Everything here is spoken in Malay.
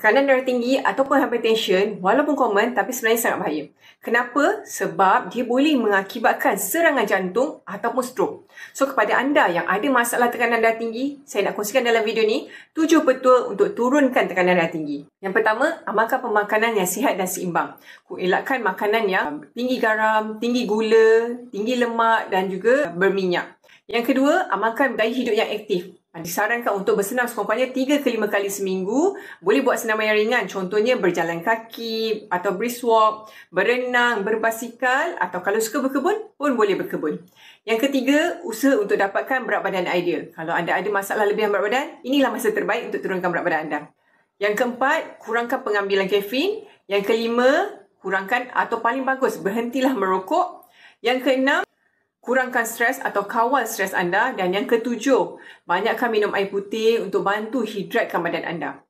tekanan darah tinggi ataupun hypertension walaupun common tapi sebenarnya sangat bahaya. Kenapa? Sebab dia boleh mengakibatkan serangan jantung ataupun stroke. So kepada anda yang ada masalah tekanan darah tinggi, saya nak kongsikan dalam video ni 7 petua untuk turunkan tekanan darah tinggi. Yang pertama, amalkan pemakanan yang sihat dan seimbang. Elakkan makanan yang tinggi garam, tinggi gula, tinggi lemak dan juga berminyak. Yang kedua, amalkan gaya hidup yang aktif disarankan untuk bersenam sekurang-kurangnya 3 ke 5 kali seminggu. Boleh buat senaman yang ringan. Contohnya berjalan kaki atau brisk walk, berenang, berbasikal atau kalau suka berkebun pun boleh berkebun. Yang ketiga, usaha untuk dapatkan berat badan ideal. Kalau anda ada masalah lebih berat badan, inilah masa terbaik untuk turunkan berat badan anda. Yang keempat, kurangkan pengambilan kafein. Yang kelima, kurangkan atau paling bagus, berhentilah merokok. Yang keenam, kurangkan stres atau kawal stres anda dan yang ketujuh, banyakkan minum air putih untuk bantu hidratkan badan anda.